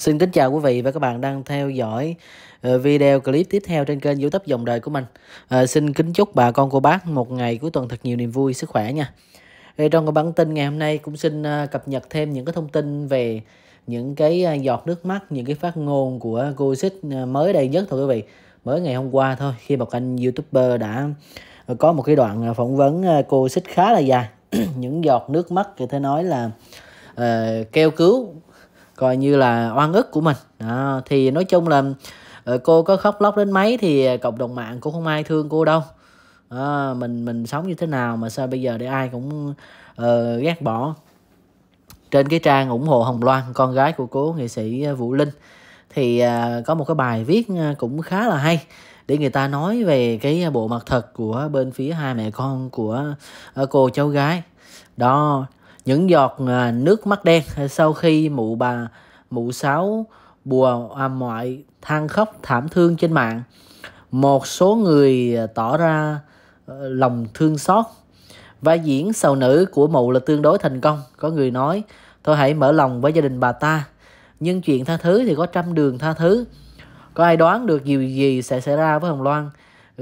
Xin kính chào quý vị và các bạn đang theo dõi ờ, video clip tiếp theo trên kênh youtube dòng đời của mình à, Xin kính chúc bà con cô bác một ngày cuối tuần thật nhiều niềm vui, sức khỏe nha Đây, Trong cái bản tin ngày hôm nay cũng xin ờ, cập nhật thêm những cái thông tin về những cái giọt nước mắt, những cái phát ngôn của cô Xích mới đây nhất thôi quý vị Mới ngày hôm qua thôi khi một anh youtuber đã có một cái đoạn phỏng vấn cô Xích khá là dài Những giọt nước mắt thì thể nói là uh, kêu cứu coi như là oan ức của mình đó. thì nói chung là ờ, cô có khóc lóc đến mấy thì ờ, cộng đồng mạng cũng không ai thương cô đâu à, mình mình sống như thế nào mà sao bây giờ để ai cũng uh, ghét bỏ trên cái trang ủng hộ Hồng Loan con gái của cố nghệ sĩ Vũ Linh thì uh, có một cái bài viết cũng khá là hay để người ta nói về cái bộ mặt thật của bên phía hai mẹ con của cô cháu gái đó những giọt à, nước mắt đen à, sau khi mụ bà mụ sáu bùa à, ngoại than khóc thảm thương trên mạng một số người à, tỏ ra lòng thương xót và diễn sầu nữ của mụ là tương đối thành công có người nói tôi hãy mở lòng với gia đình bà ta nhưng chuyện tha thứ thì có trăm đường tha thứ có ai đoán được điều gì sẽ xảy ra với hồng loan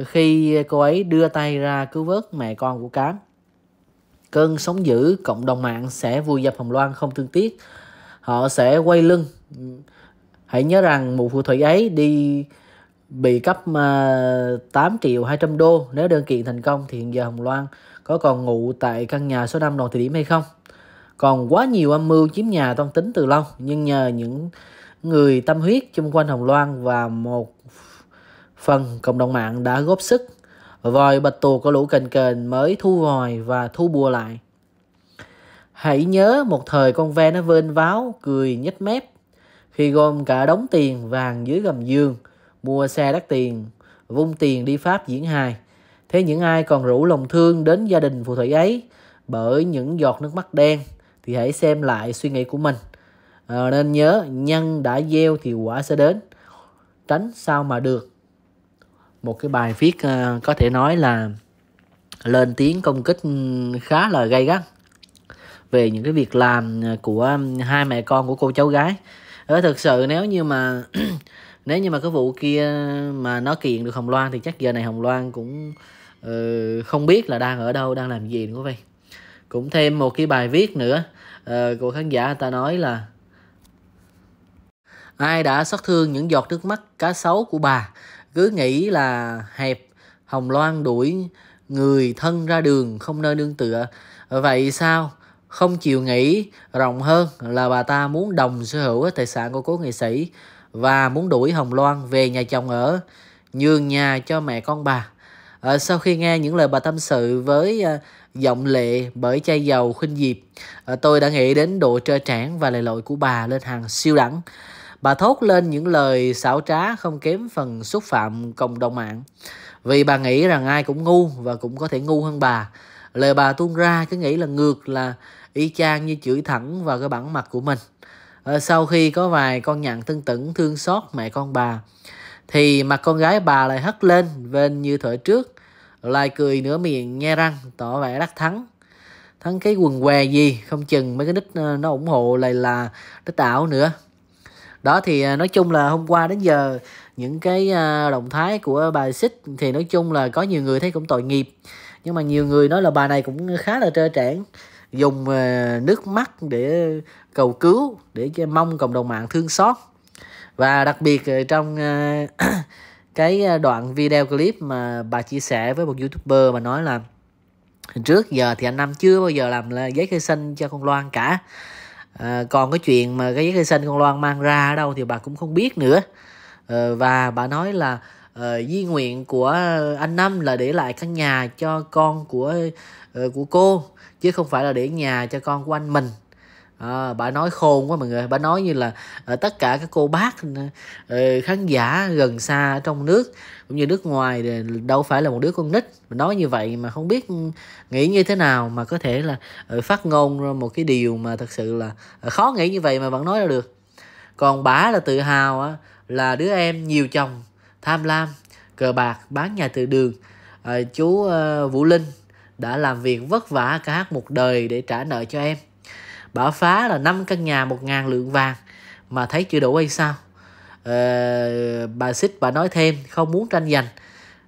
khi cô ấy đưa tay ra cứu vớt mẹ con của cám Cơn sóng dữ cộng đồng mạng sẽ vùi dập Hồng Loan không thương tiếc. Họ sẽ quay lưng. Hãy nhớ rằng mụ phù thủy ấy đi bị cấp 8 à, triệu 200 đô nếu đơn kiện thành công thì hiện giờ Hồng Loan có còn ngủ tại căn nhà số 5 đoàn thị điểm hay không. Còn quá nhiều âm mưu chiếm nhà toan tính từ lâu nhưng nhờ những người tâm huyết chung quanh Hồng Loan và một phần cộng đồng mạng đã góp sức Vòi bạch tuộc có lũ cành kền mới thu vòi và thu bùa lại. Hãy nhớ một thời con ve nó vên váo, cười nhếch mép. Khi gom cả đống tiền vàng dưới gầm giường, mua xe đắt tiền, vung tiền đi Pháp diễn hài. Thế những ai còn rủ lòng thương đến gia đình phù thủy ấy bởi những giọt nước mắt đen thì hãy xem lại suy nghĩ của mình. À, nên nhớ nhân đã gieo thì quả sẽ đến. Tránh sao mà được một cái bài viết ờ, có thể nói là lên tiếng công kích khá là gay gắt về những cái việc làm ờ, của hai mẹ con của cô cháu gái ở ờ, thực sự nếu như mà nếu như mà cái vụ kia mà nó kiện được hồng loan thì chắc giờ này hồng loan cũng uh, không biết là đang ở đâu đang làm gì nữa vậy cũng thêm một cái bài viết nữa uh, của khán giả ta nói là ai đã xót thương những giọt nước mắt cá sấu của bà cứ nghĩ là hẹp hồng loan đuổi người thân ra đường không nơi nương tựa vậy sao không chịu nghĩ rộng hơn là bà ta muốn đồng sở hữu tài sản của cố nghệ sĩ và muốn đuổi hồng loan về nhà chồng ở nhường nhà cho mẹ con bà à, sau khi nghe những lời bà tâm sự với à, giọng lệ bởi chai dầu khuynh diệp à, ờ, tôi đã nghĩ đến độ trơ trẽn và lề lội của bà lên hàng siêu đẳng Bà thốt lên những lời xảo trá không kém phần xúc phạm cộng đồng mạng. Vì bà nghĩ rằng ai cũng ngu và cũng có thể ngu hơn bà. Lời bà tuôn ra cứ nghĩ là ngược là y chang như chửi thẳng vào cái bản mặt của mình. Ờ, sau khi có vài con nhạn tưng tửng thương xót mẹ con bà, thì mặt con gái bà lại hất lên vên như thời trước, lại cười nửa miệng nghe răng tỏ vẻ đắc thắng thắng cái quần què gì không chừng mấy cái đích ờ, nó ủng hộ lại là đích ảo nữa đó thì à, nói chung là hôm qua đến giờ những cái à, động thái của bà xích thì nói chung là có nhiều người thấy cũng tội nghiệp nhưng mà nhiều người nói là bà này cũng khá là trơ trẽn dùng à, nước mắt để cầu cứu để mong cộng đồng mạng thương xót và đặc biệt trong cái đoạn video clip mà bà chia sẻ với một youtuber mà nói là trước giờ thì anh Nam chưa bao giờ làm giấy khai sinh cho con Loan cả à, còn cái chuyện mà cái giấy khai sinh con Loan mang ra ở đâu thì bà cũng không biết nữa à, và bà nói là uh, di nguyện của anh Năm là để lại căn nhà cho con của uh, của cô chứ không phải là để nhà cho con của anh mình à, bà nói khôn quá mọi người bà nói như là ở ờ, tất cả các cô bác ờ, khán giả gần xa trong nước cũng như nước ngoài đâu phải là một đứa con nít nói như vậy mà không biết nghĩ như thế nào mà có thể là ờ, phát ngôn ra một cái điều mà thật sự là khó nghĩ như vậy mà vẫn nói ra được còn bà là tự hào là đứa em nhiều chồng tham lam cờ bạc bán nhà từ đường chú vũ linh đã làm việc vất vả cả một đời để trả nợ cho em bả phá là 5 căn nhà 1 ngàn lượng vàng mà thấy chưa đủ hay sao ờ, bà xích bà nói thêm không muốn tranh giành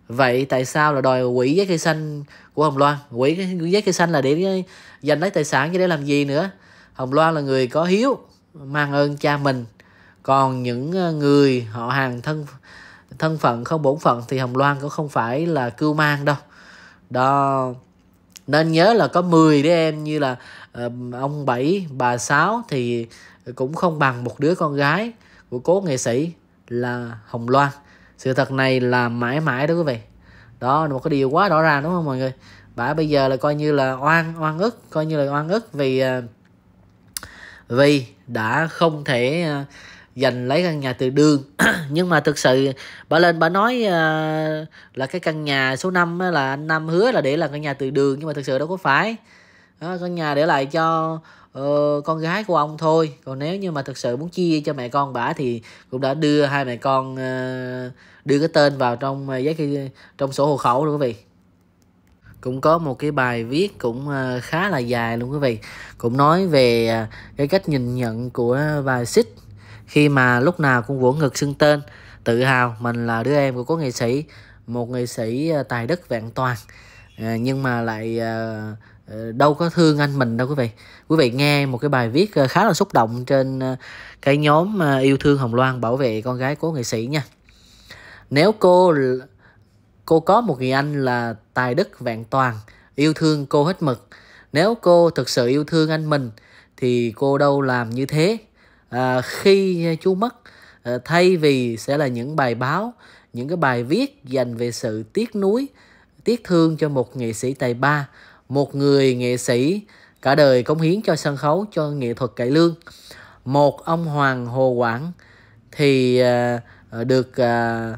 vậy tại sao là đòi quỹ giấy cây xanh của hồng loan quỹ giấy cây xanh là để giành lấy tài sản chứ để làm gì nữa hồng loan là người có hiếu mang ơn cha mình còn những ờ, người họ hàng thân thân phận không bổn phận thì hồng loan cũng không phải là cưu mang đâu đó nên nhớ là có 10 đứa em như là uh, ông bảy bà sáu thì cũng không bằng một đứa con gái của cố nghệ sĩ là hồng loan sự thật này là mãi mãi đó quý vị đó là một cái điều quá rõ ràng đúng không mọi người bà bây giờ là coi như là oan oan ức coi như là oan ức vì uh, vì đã không thể uh, giành lấy căn nhà từ đường nhưng mà thực sự bà lên bà nói uh, là cái căn nhà số 5 là anh Nam hứa là để là căn nhà từ đường nhưng mà thực sự đâu có phải đó, căn nhà để lại cho uh, con gái của ông thôi còn nếu như mà thực sự muốn chia cho mẹ con bà thì cũng đã đưa hai mẹ con uh, đưa cái tên vào trong giấy trong sổ hộ khẩu luôn quý vị cũng có một cái bài viết cũng khá là dài luôn quý vị cũng nói về cái cách nhìn nhận của bà xích khi mà lúc nào cũng vỗ ngực xưng tên tự hào mình là đứa em của cố nghệ sĩ một nghệ sĩ ờ, tài đức vẹn toàn ờ, nhưng mà lại ờ, đâu có thương anh mình đâu quý vị quý vị nghe một cái bài viết khá là xúc động trên cái nhóm yêu thương hồng loan bảo vệ con gái cố nghệ sĩ nha nếu cô cô có một người anh là tài đức vẹn toàn yêu thương cô hết mực nếu cô thực sự yêu thương anh mình thì cô đâu làm như thế à, khi à, chú mất à, thay vì sẽ là những bài báo những cái bài viết dành về sự tiếc nuối tiếc thương cho một nghệ sĩ tài ba một người nghệ sĩ cả đời cống hiến cho sân khấu cho nghệ thuật cải lương một ông hoàng hồ quảng thì à, à được à,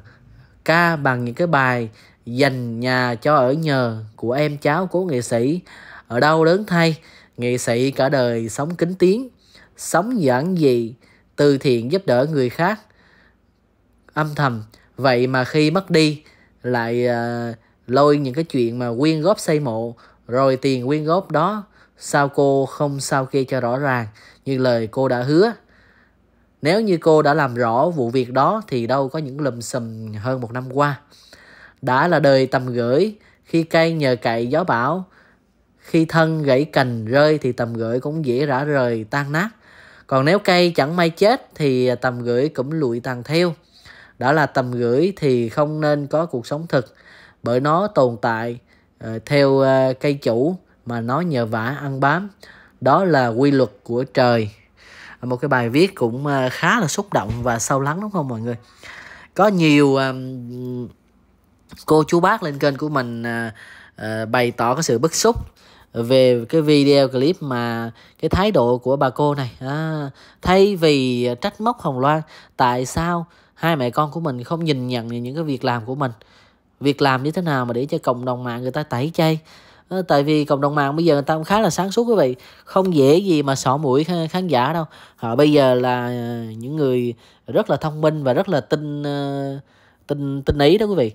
ca bằng những cái bài dành nhà cho ở nhờ của em cháu của nghệ sĩ ở đâu lớn thay nghệ sĩ cả đời sống kính tiếng sống giản dị, từ thiện giúp đỡ người khác. Âm thầm, vậy mà khi mất đi lại uh, lôi những cái chuyện mà quyên góp xây mộ rồi tiền quyên góp đó sao cô không sao kê cho rõ ràng như lời cô đã hứa. Nếu như cô đã làm rõ vụ việc đó thì đâu có những lùm xùm hơn một năm qua. Đã là đời tầm gửi, khi cây nhờ cậy gió bão, khi thân gãy cành rơi thì tầm gửi cũng dễ rã rời tan nát. Còn nếu cây chẳng may chết thì tầm gửi cũng lụi tàn theo. Đó là tầm gửi thì không nên có cuộc sống thực bởi nó tồn tại ờ, theo ờ, cây chủ mà nó nhờ vả ăn bám. Đó là quy luật của trời. Một cái bài viết cũng ờ, khá là xúc động và sâu lắng đúng không mọi người? Có nhiều cô chú bác lên kênh của mình bày tỏ cái sự bức xúc về cái video clip mà cái thái độ của bà cô này à, thay vì trách móc hồng loan tại sao hai mẹ con của mình không nhìn nhận những cái việc làm của mình việc làm như thế nào mà để cho cộng đồng mạng người ta tẩy chay à, tại vì cộng đồng mạng bây giờ người ta cũng khá là sáng suốt quý vị không dễ gì mà sọ mũi khán giả đâu họ bây giờ là à, những người rất là thông minh và rất là tinh à, tinh tinh ý đó quý vị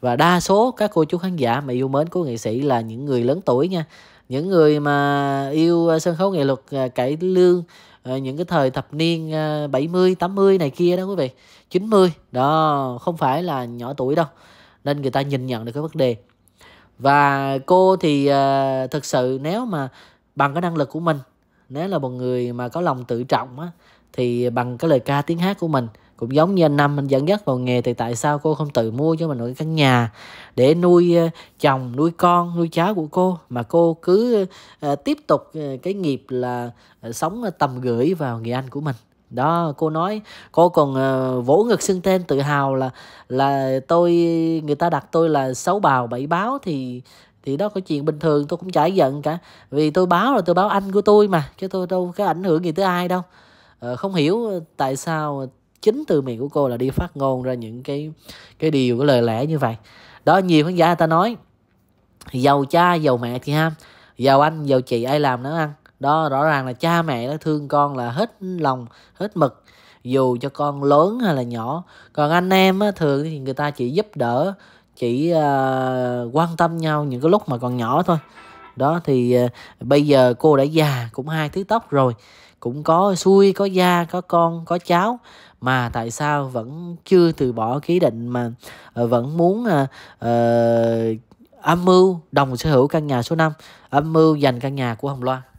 và đa số các cô chú khán giả mà yêu mến của nghệ sĩ là những người lớn tuổi nha những người mà yêu à, sân khấu nghệ thuật à, cải lương à, những cái thời thập niên 70, 80 này kia đó quý vị 90 đó không phải là nhỏ tuổi đâu nên người ta nhìn nhận được cái vấn đề và cô thì thực sự nếu mà bằng cái năng lực của mình nếu là một người mà có lòng tự trọng á, thì bằng cái lời ca tiếng hát của mình cũng giống như anh năm anh dẫn dắt vào nghề thì tại sao cô không tự mua cho mình một cái căn nhà để nuôi ờ, chồng nuôi con nuôi cháu của cô mà cô cứ ờ, tiếp tục ờ, cái nghiệp là sống tầm gửi vào nghề anh của mình đó cô nói cô còn vỗ ngực xưng tên tự hào là là tôi người ta đặt tôi là xấu bào bảy báo thì thì đó có chuyện bình thường tôi cũng chả giận cả vì tôi báo là tôi báo anh của tôi mà chứ tôi đâu có ảnh hưởng gì tới ai đâu không hiểu tại sao chính từ miệng của cô là đi phát ngôn ra những cái cái điều cái lời lẽ như vậy đó nhiều khán giả ta nói giàu cha giàu mẹ thì ham giàu anh giàu chị ai làm nữa ăn đó rõ ràng là cha mẹ nó thương con là hết lòng hết mực dù cho con lớn hay là nhỏ còn anh em á, thường thì người ta chỉ giúp đỡ chỉ uh, quan tâm nhau những cái lúc mà còn nhỏ thôi đó thì ờ, bây giờ cô đã già cũng hai thứ tóc rồi cũng có xuôi có da có con có cháu mà tại sao vẫn chưa từ bỏ ký định mà ờ, vẫn muốn uh, âm mưu đồng sở hữu căn nhà số 5 âm mưu giành căn nhà của Hồng Loan